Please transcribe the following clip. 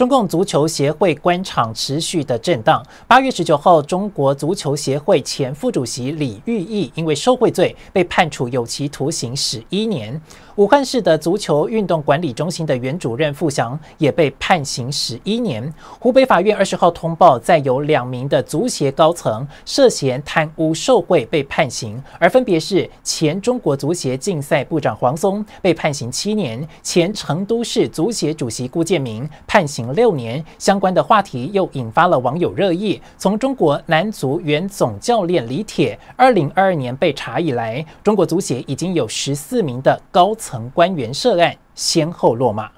中共足球协会官场持续的震荡。八月十九号，中国足球协会前副主席李玉毅因为受贿罪被判处有期徒刑十一年。武汉市的足球运动管理中心的原主任付翔也被判刑十一年。湖北法院二十号通报，在有两名的足协高层涉嫌贪污受贿被判刑，而分别是前中国足协竞赛部长黄松被判刑七年，前成都市足协主席顾建明判刑。六年相关的话题又引发了网友热议。从中国男足原总教练李铁二零二二年被查以来，中国足协已经有十四名的高层官员涉案，先后落马。